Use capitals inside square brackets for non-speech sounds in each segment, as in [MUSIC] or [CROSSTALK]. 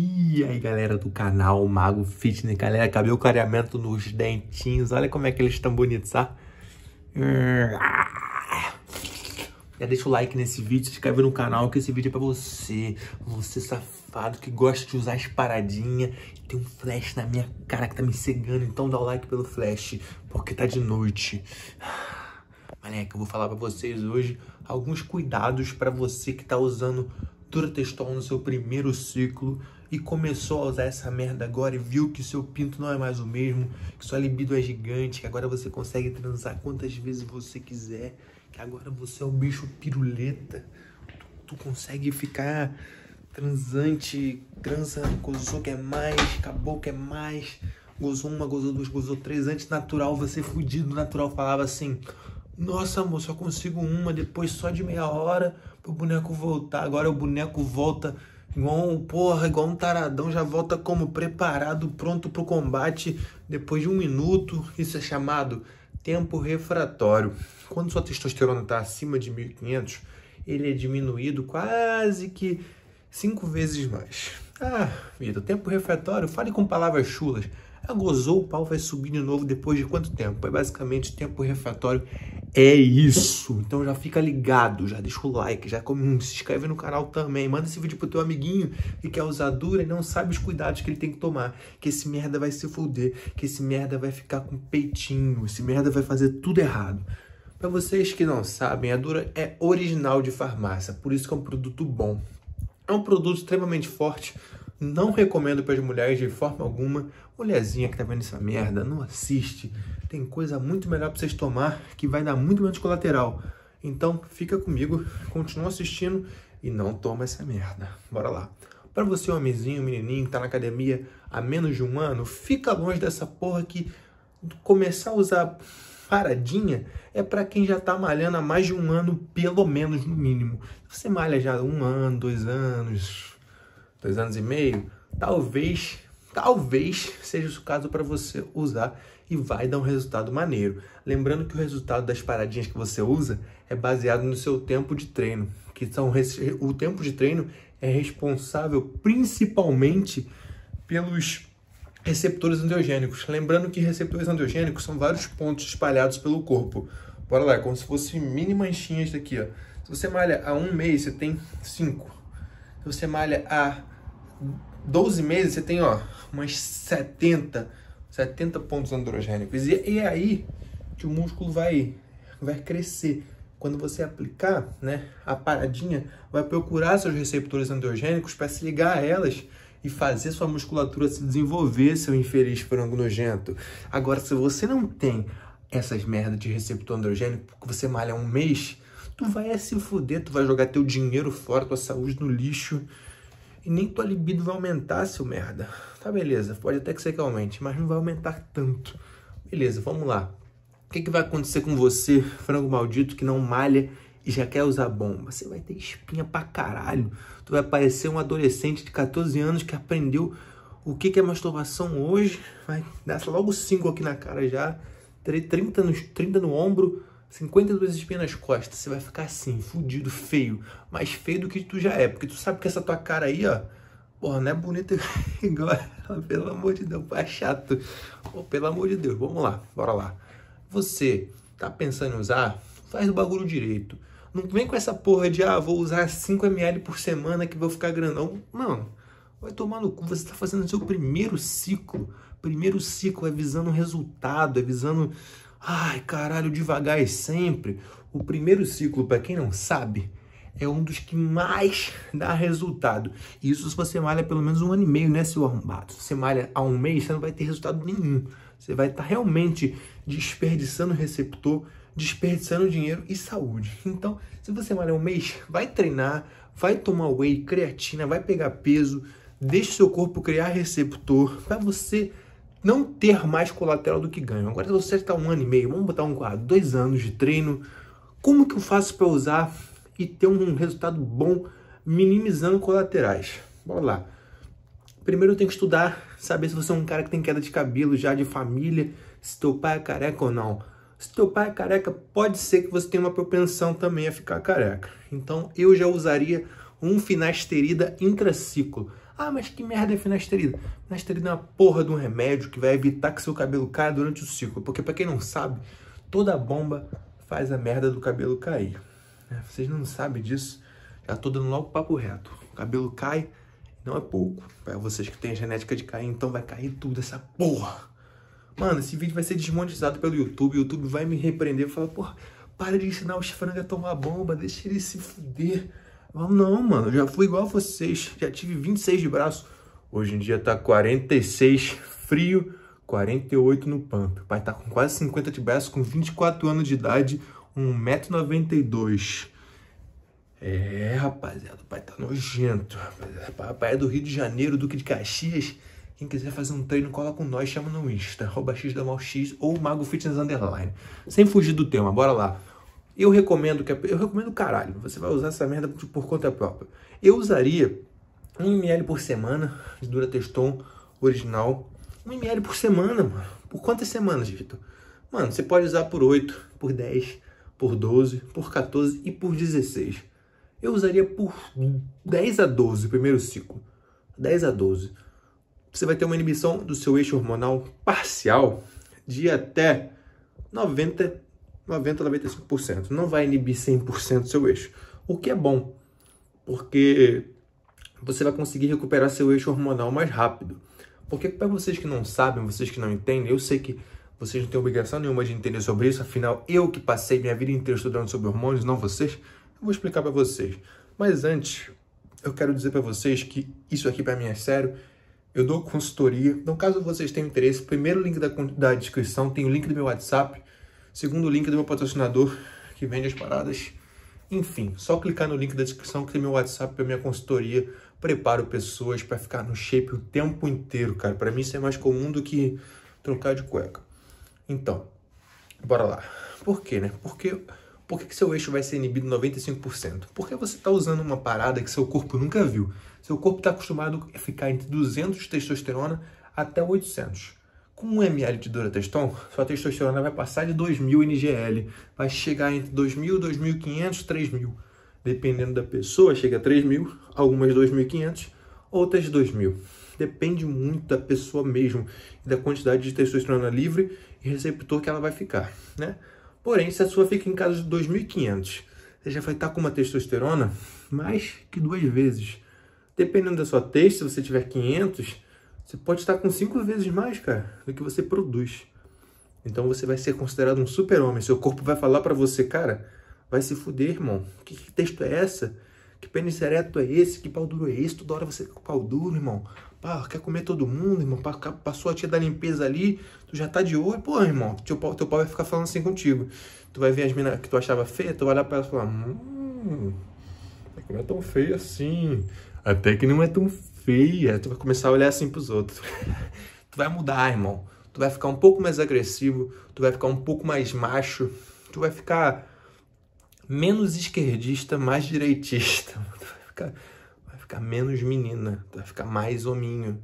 E aí galera do canal Mago Fitness, galera, acabei o clareamento nos dentinhos, olha como é que eles estão bonitos, tá? Já deixa o like nesse vídeo, se inscreve no canal que esse vídeo é pra você, você safado que gosta de usar as paradinhas. Tem um flash na minha cara que tá me cegando, então dá o like pelo flash, porque tá de noite. que eu vou falar pra vocês hoje alguns cuidados pra você que tá usando Durateston no seu primeiro ciclo e começou a usar essa merda agora e viu que seu pinto não é mais o mesmo, que sua libido é gigante, que agora você consegue transar quantas vezes você quiser, que agora você é um bicho piruleta, tu, tu consegue ficar transante, transa, gozou que é mais, acabou que é mais, gozou uma, gozou duas, gozou três, antes natural você fudido, natural falava assim, nossa amor, só consigo uma, depois só de meia hora pro boneco voltar, agora o boneco volta Igual, um, porra, igual um taradão, já volta como preparado, pronto para o combate. Depois de um minuto, isso é chamado tempo refratório. Quando sua testosterona está acima de 1500, ele é diminuído quase que cinco vezes mais. Ah, vida, tempo refratório, fale com palavras chulas gozou, o pau vai subir de novo depois de quanto tempo? É basicamente tempo refratório. É isso. Então já fica ligado, já deixa o like, já come, [LAUGHS] se inscreve no canal também. Manda esse vídeo pro teu amiguinho que quer usar dura e não sabe os cuidados que ele tem que tomar. Que esse merda vai se foder, que esse merda vai ficar com peitinho, esse merda vai fazer tudo errado. Para vocês que não sabem, a Dura é original de farmácia, por isso que é um produto bom. É um produto extremamente forte, não recomendo para as mulheres de forma alguma mulherzinha que tá vendo essa merda, não assiste. Tem coisa muito melhor para vocês tomar que vai dar muito menos colateral. Então fica comigo, continua assistindo e não toma essa merda. Bora lá. Para você, homenzinho, menininho que tá na academia há menos de um ano, fica longe dessa porra que começar a usar paradinha é para quem já tá malhando há mais de um ano, pelo menos, no mínimo. Você malha já um ano, dois anos, dois anos e meio, talvez talvez seja o caso para você usar e vai dar um resultado maneiro. Lembrando que o resultado das paradinhas que você usa é baseado no seu tempo de treino, que são o tempo de treino é responsável principalmente pelos receptores androgênicos. Lembrando que receptores androgênicos são vários pontos espalhados pelo corpo. Bora lá, é como se fosse mini manchinhas daqui, ó. Se você malha a um mês, você tem cinco. Se você malha a 12 meses você tem ó, umas 70, 70 pontos androgênicos. E, e é aí que o músculo vai, vai crescer. Quando você aplicar né, a paradinha, vai procurar seus receptores androgênicos para se ligar a elas e fazer sua musculatura se desenvolver, seu infeliz frango nojento. Agora, se você não tem essas merdas de receptor androgênico porque você malha um mês, tu vai se fuder, tu vai jogar teu dinheiro fora, tua saúde no lixo e nem tua libido vai aumentar, seu merda. Tá beleza, pode até que ser que aumente, mas não vai aumentar tanto. Beleza, vamos lá. O que, que vai acontecer com você, frango maldito, que não malha e já quer usar bomba? Você vai ter espinha pra caralho. Tu vai parecer um adolescente de 14 anos que aprendeu o que, que é masturbação hoje. Vai dar logo 5 aqui na cara já. 30 no, 30 no ombro, 52 vezes de nas costas, você vai ficar assim, fudido, feio. Mais feio do que tu já é, porque tu sabe que essa tua cara aí, ó, porra, não é bonita [LAUGHS] igual ela, pelo amor de Deus, é chato. Pô, pelo amor de Deus, vamos lá, bora lá. Você tá pensando em usar? Faz o bagulho direito. Não vem com essa porra de, ah, vou usar 5ml por semana que vou ficar grandão. Não, vai tomar no cu, você tá fazendo o seu primeiro ciclo. Primeiro ciclo é visando resultado, é visando Ai, caralho, devagar e é sempre. O primeiro ciclo, para quem não sabe, é um dos que mais [LAUGHS] dá resultado. Isso se você malha pelo menos um ano e meio, né, seu arrombado? Se você malha há um mês, você não vai ter resultado nenhum. Você vai estar tá realmente desperdiçando receptor, desperdiçando dinheiro e saúde. Então, se você malha um mês, vai treinar, vai tomar whey, creatina, vai pegar peso, deixe seu corpo criar receptor para você não ter mais colateral do que ganho. Agora você está um ano e meio, vamos botar um quadro, dois anos de treino. Como que eu faço para usar e ter um resultado bom minimizando colaterais? Bora lá. Primeiro eu tenho que estudar, saber se você é um cara que tem queda de cabelo já de família, se teu pai é careca ou não. Se teu pai é careca, pode ser que você tenha uma propensão também a ficar careca. Então eu já usaria um finasterida intraciclo. Ah, mas que merda é finasterida? Finasterida é uma porra de um remédio que vai evitar que seu cabelo caia durante o ciclo. Porque, para quem não sabe, toda bomba faz a merda do cabelo cair. É, vocês não sabem disso, já tô dando logo papo reto. O cabelo cai, não é pouco. Pra vocês que têm a genética de cair, então vai cair tudo essa porra. Mano, esse vídeo vai ser desmonetizado pelo YouTube. O YouTube vai me repreender e falar, porra, para de ensinar os frangos a tomar bomba, deixa eles se fuder. Eu falo, não, mano, já fui igual a vocês, já tive 26 de braço. Hoje em dia tá 46 frio, 48 no pump. O pai tá com quase 50 de braço, com 24 anos de idade, 1,92m. É, rapaziada, o pai tá nojento. Rapaziada. O pai é do Rio de Janeiro, Duque de Caxias. Quem quiser fazer um treino, cola com nós, chama no Insta, arroba x, x ou Mago Fitness Underline. Sem fugir do tema, bora lá. Eu recomendo que a, eu recomendo caralho, você vai usar essa merda por conta própria. Eu usaria 1 ml por semana de Dura Durateston original. 1 ml por semana, mano. Por quantas semanas, Vitor? Mano, você pode usar por 8, por 10, por 12, por 14 e por 16. Eu usaria por 10 a 12 o primeiro ciclo. 10 a 12. Você vai ter uma inibição do seu eixo hormonal parcial de até 90 90% a 95%. Não vai inibir 100% do seu eixo, o que é bom, porque você vai conseguir recuperar seu eixo hormonal mais rápido. Porque para vocês que não sabem, vocês que não entendem, eu sei que vocês não têm obrigação nenhuma de entender sobre isso, afinal, eu que passei minha vida inteira estudando sobre hormônios, não vocês, eu vou explicar para vocês. Mas antes, eu quero dizer para vocês que isso aqui para mim é sério. Eu dou consultoria. Então, caso vocês tenham interesse, primeiro link da, da descrição tem o link do meu WhatsApp. Segundo o link do meu patrocinador que vende as paradas. Enfim, só clicar no link da descrição que tem meu WhatsApp para minha consultoria. Preparo pessoas para ficar no shape o tempo inteiro, cara. Para mim isso é mais comum do que trocar de cueca. Então, bora lá. Por quê, né? Porque por que, que seu eixo vai ser inibido 95%? Porque você está usando uma parada que seu corpo nunca viu. Seu corpo está acostumado a ficar entre 200 de testosterona até 800. Com 1 ml de Durateston, sua testosterona vai passar de 2.000 NGL, vai chegar entre 2.000, 2.500, 3.000. Dependendo da pessoa, chega a 3.000, algumas 2.500, outras 2.000. Depende muito da pessoa mesmo e da quantidade de testosterona livre e receptor que ela vai ficar, né? Porém, se a sua fica em casa de 2.500, você já vai estar tá com uma testosterona mais que duas vezes. Dependendo da sua testa, se você tiver 500, você pode estar com cinco vezes mais, cara, do que você produz. Então você vai ser considerado um super-homem. Seu corpo vai falar para você, cara, vai se fuder, irmão. Que, que texto é essa? Que pênis ereto é esse? Que pau duro é esse? Toda hora você com pau duro, irmão. Pá, quer comer todo mundo, irmão. Pá, passou a tia da limpeza ali, tu já tá de olho. Pô, irmão, teu pau, teu pau vai ficar falando assim contigo. Tu vai ver as minas que tu achava feia, tu vai olhar pra ela e falar, hum, é não é tão feia assim. Até que não é tão feia feia, é, tu vai começar a olhar assim pros outros. [LAUGHS] tu vai mudar, irmão. Tu vai ficar um pouco mais agressivo, tu vai ficar um pouco mais macho, tu vai ficar menos esquerdista, mais direitista. [LAUGHS] Tu vai ficar, vai ficar menos menina, tu vai ficar mais hominho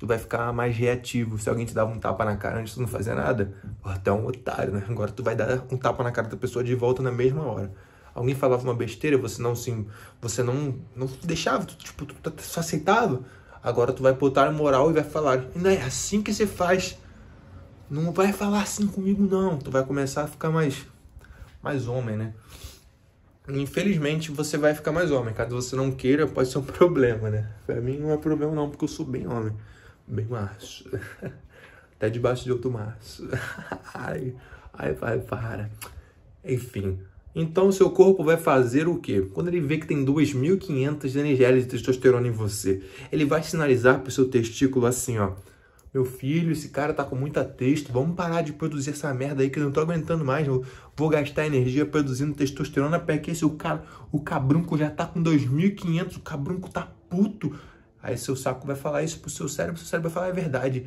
tu vai ficar mais reativo. Se alguém te dava um tapa na cara antes, tu não fazia nada, porra, tu é um otário, né? Agora tu vai dar um tapa na cara da pessoa de volta na mesma hora alguém falava uma besteira, você não se, você não, não deixava, tu, tipo, tu, tu tá só aceitava. Agora tu vai botar moral e vai falar, não é assim que você faz. Não vai falar assim comigo não. Tu vai começar a ficar mais, mais homem, né? Infelizmente você vai ficar mais homem. Caso você não queira, pode ser um [LAUGHS] problema, né? Pra mim não é problema não, porque eu sou bem homem. Bem macho. [LAUGHS] Até debaixo de outro macho. [LAUGHS] Ai, ai, vai, para. Enfim. Então, seu corpo vai fazer o quê? Quando ele vê que tem 2.500 ml de testosterona em você, ele vai sinalizar para o seu testículo assim, ó. Meu filho, esse cara tá com muita texto, vamos parar de produzir essa merda aí que eu não tô aguentando mais. Eu vou gastar energia produzindo testosterona que esse o cara, o cabrunco já tá com 2.500, o cabrunco tá puto. Aí seu saco vai falar isso pro seu cérebro, seu cérebro vai falar é verdade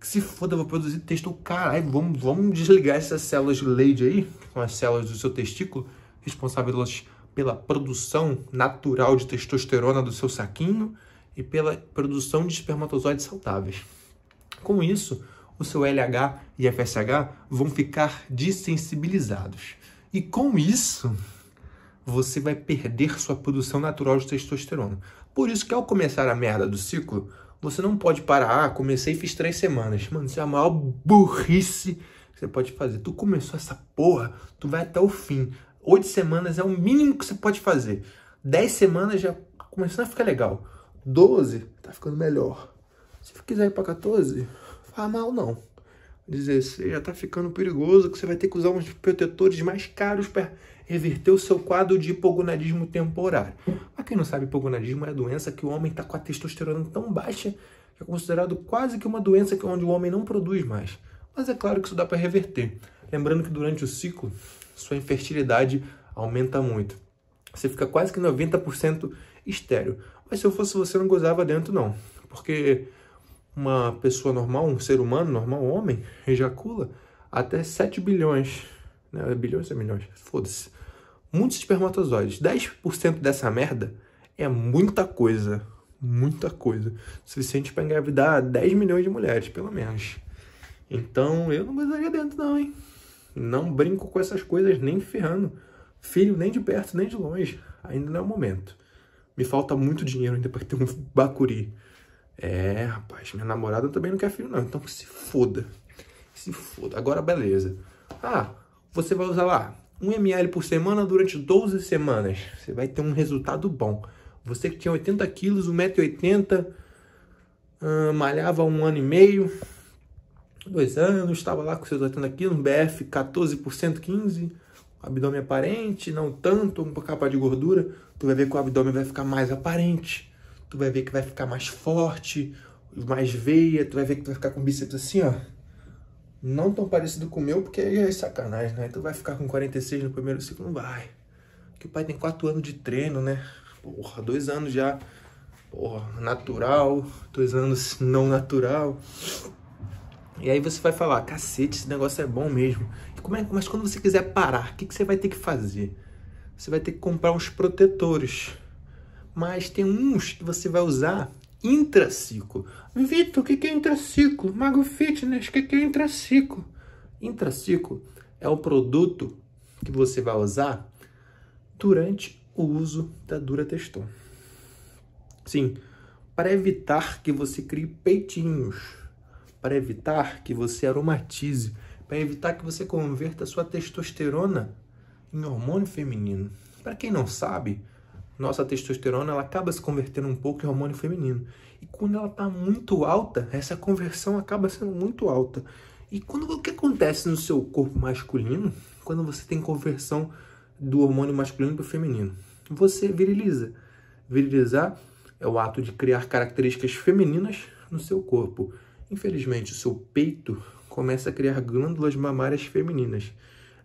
que se foda, vou produzir texto, caralho, vamos, vamos desligar essas células de Leydig aí, que são as células do seu testículo, responsáveis pela produção natural de testosterona do seu saquinho e pela produção de espermatozoides saudáveis. Com isso, o seu LH e FSH vão ficar desensibilizados. E com isso, você vai perder sua produção natural de testosterona. Por isso que ao começar a merda do ciclo, você não pode parar, ah, comecei e fiz três semanas. Mano, isso é a maior burrice que você pode fazer. Tu começou essa porra, tu vai até o fim. Oito semanas é o mínimo que você pode fazer. Dez semanas já começando a ficar legal. Doze, tá ficando melhor. Se quiser ir pra 14, faz mal não. 16 já está ficando perigoso, que você vai ter que usar uns protetores mais caros para reverter o seu quadro de hipogonadismo temporário. Para quem não sabe, hipogonadismo é a doença que o homem está com a testosterona tão baixa que é considerado quase que uma doença é onde o homem não produz mais. Mas é claro que isso dá para reverter. Lembrando que durante o ciclo, sua infertilidade aumenta muito. Você fica quase que 90% estéreo. Mas se eu fosse você, não gozava dentro, não. Porque uma pessoa normal, um ser humano normal, um homem, ejacula até 7 bilhões. Né? Bilhões é milhões, foda-se. Muitos espermatozoides. 10% dessa merda é muita coisa. Muita coisa. Suficiente para engravidar 10 milhões de mulheres, pelo menos. Então eu não gostaria dentro, não, hein? Não brinco com essas coisas nem ferrando. Filho, nem de perto, nem de longe. Ainda não é o momento. Me falta muito dinheiro ainda para ter um [LAUGHS] bacuri. É, rapaz, minha namorada também não quer filho, não. Então se foda. Se foda. Agora, beleza. Ah, você vai usar lá 1 ml por semana durante 12 semanas. Você vai ter um resultado bom. Você que tinha 80 quilos, 1,80m, hum, ah, malhava um ano e meio, dois anos, estava lá com seus 80 quilos, BF 14%, 15%, abdômen aparente, não tanto, um capa de gordura, tu vai ver que o abdômen vai ficar mais aparente tu vai ver que vai ficar mais forte, mais veia, tu vai ver que tu vai ficar com o bíceps assim, ó. Não tão parecido com o meu, porque aí é sacanagem, né? Tu vai ficar com 46 no primeiro ciclo, não vai. Que o pai tem 4 anos de treino, né? Porra, 2 anos já, porra, natural, 2 anos não natural. E aí você vai falar, cacete, esse negócio é bom mesmo. É, mas quando você quiser parar, o que, que você vai ter que fazer? Você vai ter que comprar uns protetores mas tem uns que você vai usar intraciclo. Vitor, o que, que é intraciclo? Mago Fitness, o que, que é intraciclo? Intraciclo é o produto que você vai usar durante o uso da Dura Durateston. Sim, para evitar que você crie peitinhos, para evitar que você aromatize, para evitar que você converta sua testosterona em hormônio feminino. Para quem não sabe, nossa testosterona ela acaba se convertendo um pouco em hormônio feminino. E quando ela está muito alta, essa conversão acaba sendo muito alta. E quando o que acontece no seu corpo masculino, quando você tem conversão do hormônio masculino para o feminino? Você viriliza. Virilizar é o ato de criar características femininas no seu corpo. Infelizmente, o seu peito começa a criar glândulas mamárias femininas,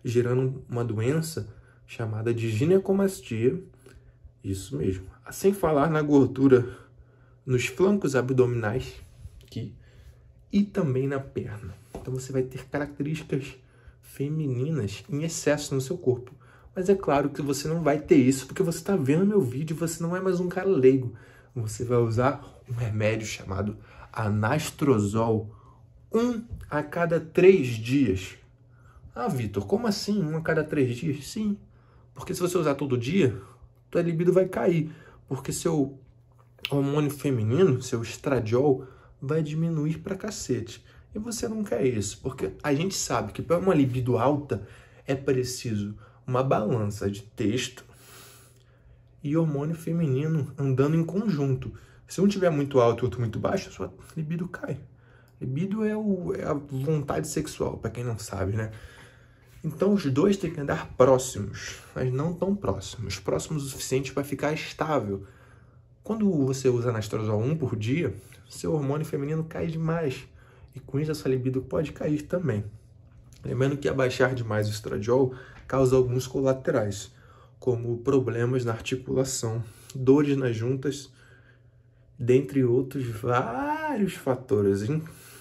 gerando uma doença chamada de ginecomastia, isso mesmo. Sem falar na gordura nos flancos abdominais aqui e também na perna. Então você vai ter características femininas em excesso no seu corpo. Mas é claro que você não vai ter isso porque você está vendo meu vídeo, você não é mais um cara leigo. Você vai usar um remédio chamado anastrozol, um a cada três dias. Ah, Vitor, como assim um a cada três dias? Sim, porque se você usar todo dia, tua libido vai cair, porque seu hormônio feminino, seu estradiol, vai diminuir pra cacete. E você não quer isso, porque a gente sabe que para uma libido alta é preciso uma balança de texto e hormônio feminino andando em conjunto. Se um tiver muito alto e outro muito baixo, sua libido cai. Libido é, o, é a vontade sexual, para quem não sabe, né? Então os dois têm que andar próximos, mas não tão próximos, próximos o suficiente para ficar estável. Quando você usa anastrozol 1 por dia, seu hormônio feminino cai demais e com isso a sua libido pode cair também. Lembrando que abaixar demais o estradiol causa alguns colaterais, como problemas na articulação, dores nas juntas, dentre outros vários fatores,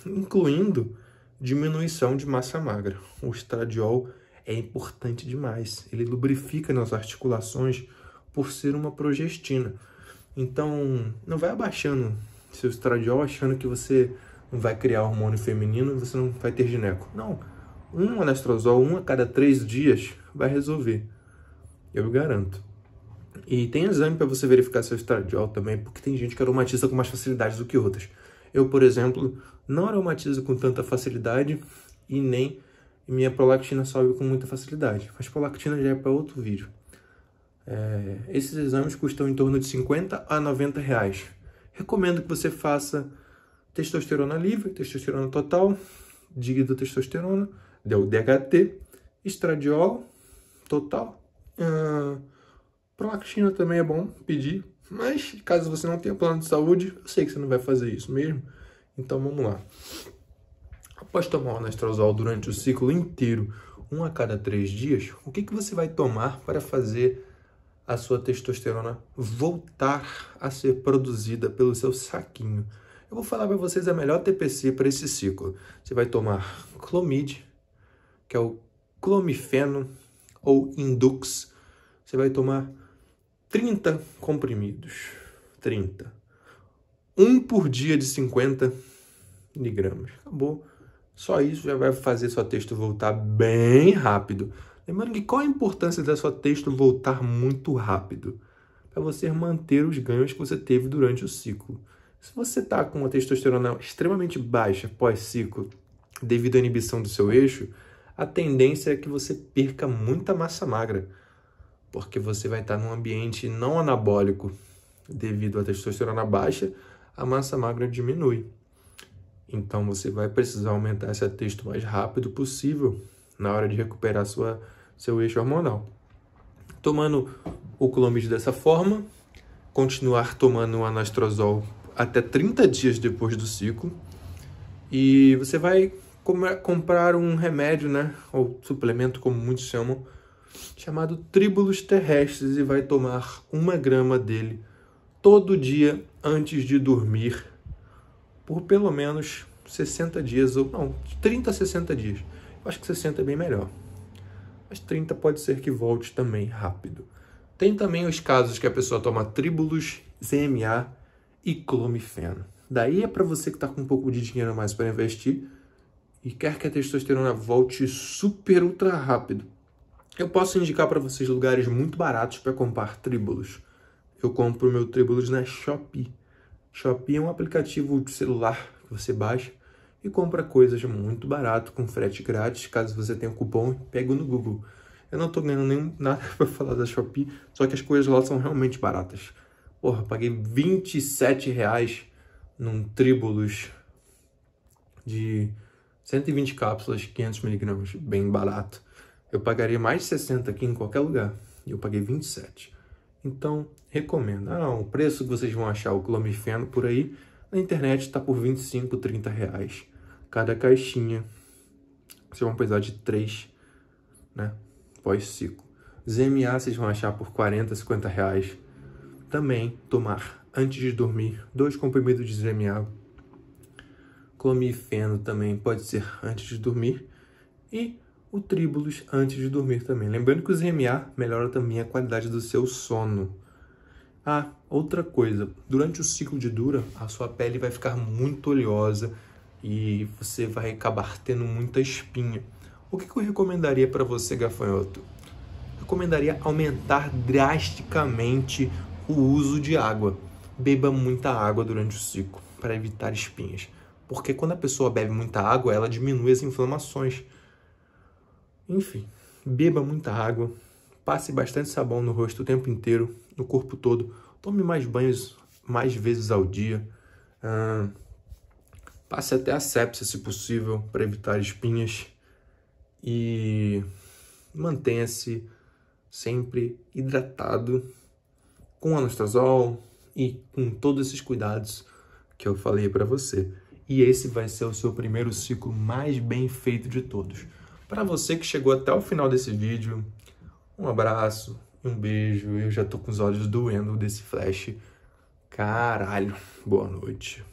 incluindo diminuição de massa magra. O estradiol é importante demais. Ele lubrifica nas articulações por ser uma progestina. Então, não vai abaixando seu estradiol achando que você não vai criar hormônio feminino e você não vai ter gineco. Não. Um anastrozol, um a cada três dias, vai resolver. Eu garanto. E tem exame para você verificar seu estradiol também, porque tem gente que aromatiza com mais facilidade do que outras. Eu, por exemplo, não aromatizo com tanta facilidade e nem minha prolactina sobe com muita facilidade. Mas prolactina já é para outro vídeo. É, esses exames custam em torno de 50 a 90 reais. Recomendo que você faça testosterona livre, testosterona total, testosterona, DHT, estradiol total. Ah, prolactina também é bom pedir, mas caso você não tenha plano de saúde, eu sei que você não vai fazer isso mesmo. Então vamos lá. Após tomar o anastrozol durante o ciclo inteiro, um a cada três dias, o que, que você vai tomar para fazer a sua testosterona voltar a ser produzida pelo seu saquinho? Eu vou falar para vocês a melhor TPC para esse ciclo. Você vai tomar Clomid, que é o clomifeno ou Indux. Você vai tomar 30 comprimidos. 30 um por dia de 50 miligramas. Acabou. Só isso já vai fazer sua texto voltar bem rápido. Lembrando que qual a importância da sua texto voltar muito rápido? Para você manter os ganhos que você teve durante o ciclo. Se você está com uma testosterona extremamente baixa pós-ciclo, devido à inibição do seu eixo, a tendência é que você perca muita massa magra, porque você vai estar tá num ambiente não anabólico devido à testosterona baixa a massa magra diminui. Então você vai precisar aumentar esse texto o mais rápido possível na hora de recuperar sua, seu eixo hormonal. Tomando o clomid dessa forma, continuar tomando o anastrozol até 30 dias depois do ciclo e você vai comprar um remédio, né, ou suplemento como muitos chamam, chamado tribulus terrestres e vai tomar uma grama dele todo dia antes de dormir por pelo menos 60 dias, ou não, 30 a 60 dias. Eu acho que 60 é bem melhor. Mas 30 pode ser que volte também rápido. Tem também os casos que a pessoa toma tribulus, ZMA e clomifeno. Daí é para você que está com um pouco de dinheiro a mais para investir e quer que a testosterona volte super ultra rápido. Eu posso indicar para vocês lugares muito baratos para comprar tríbulos. Eu compro meu Tribulus na Shopee. Shopee é um aplicativo de celular que você baixa e compra coisas muito barato, com frete grátis, caso você tenha um cupom, pega no Google. Eu não tô ganhando nem nada [LAUGHS] para falar da Shopee, só que as coisas lá são realmente baratas. Porra, paguei 27 reais num Tribulus de 120 cápsulas, 500mg, bem barato. Eu pagaria mais de 60 aqui em qualquer lugar, e eu paguei 27. Então, recomendo. Ah, o preço que vocês vão achar o clomifeno por aí, na internet está por 25, 30 reais. Cada caixinha, vocês vão precisar de 3, né, pós-ciclo. ZMA vocês vão achar por 40, 50 reais. Também tomar antes de dormir, dois comprimidos de ZMA. Clomifeno também pode ser antes de dormir. E o tríbulos antes de dormir também. Lembrando que o ZMA melhora também a qualidade do seu sono. Ah, outra coisa, durante o ciclo de dura, a sua pele vai ficar muito oleosa e você vai acabar tendo muita espinha. O que, que eu recomendaria para você, gafanhoto? Recomendaria aumentar drasticamente o uso de água. Beba muita água durante o ciclo para evitar espinhas. Porque quando a pessoa bebe muita água, ela diminui as inflamações. Enfim, beba muita água, passe bastante sabão no rosto o tempo inteiro, no corpo todo, tome mais banhos mais vezes ao dia, passe até a sepsia se possível para evitar espinhas e mantenha-se sempre hidratado com anastazol e com todos esses cuidados que eu falei para você. E esse vai ser o seu primeiro ciclo mais bem feito de todos. Para você que chegou até o final desse vídeo, um abraço, um beijo. Eu já tô com os olhos doendo desse flash. Caralho, boa noite.